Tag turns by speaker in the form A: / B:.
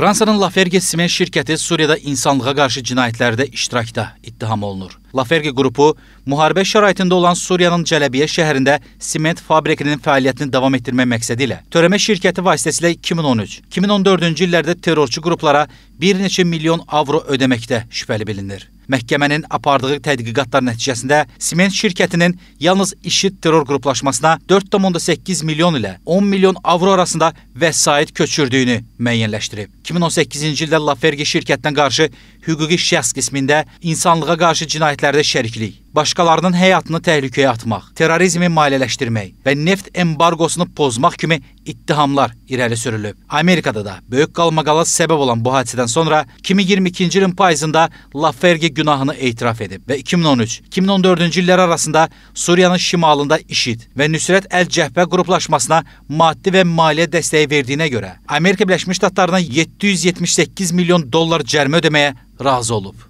A: Fransanın Laferge Simen şirkəti Suriyada insanlığa qarşı cinayətlərdə iştirakda ittiham olunur. Lafergi qrupu müharibə şəraitində olan Suriyanın Cələbiyyə şəhərində siment fabrikinin fəaliyyətini davam etdirmək məqsədi ilə törəmə şirkəti vasitəsilə 2013-2014-cü illərdə terrorçu qruplara bir neçə milyon avro ödəməkdə şübhəli bilinir. Məhkəmənin apardığı tədqiqatlar nəticəsində siment şirkətinin yalnız IŞİD terror qruplaşmasına 4,8 milyon ilə 10 milyon avro arasında vəsait köçürdüyünü müəyyənləşdirib. 2018-ci ildə Lafergi şirkətinə qarşı hüquqi şəxs qismində insanlığa qarşı cinayət fəaliyyətlərdə şəriklik, başqalarının həyatını təhlükəyə atmaq, terrorizmi maliyyələşdirmək və neft embarqosunu pozmaq kimi ittihamlar irəli sürülüb. Amerikada da böyük qalmaqala səbəb olan bu hadisədən sonra 2022-ci ilin payızında Laferge günahını etiraf edib və 2013-2014-cü illər arasında Suriyanın şimalında IŞİD və Nüsrət Əl-Cəhbə qruplaşmasına maddi və maliyyə dəstəyi verdiyinə görə Amerika Birləşmiş Ştatlarına 778 milyon dollar cərimə ödəməyə razı olub.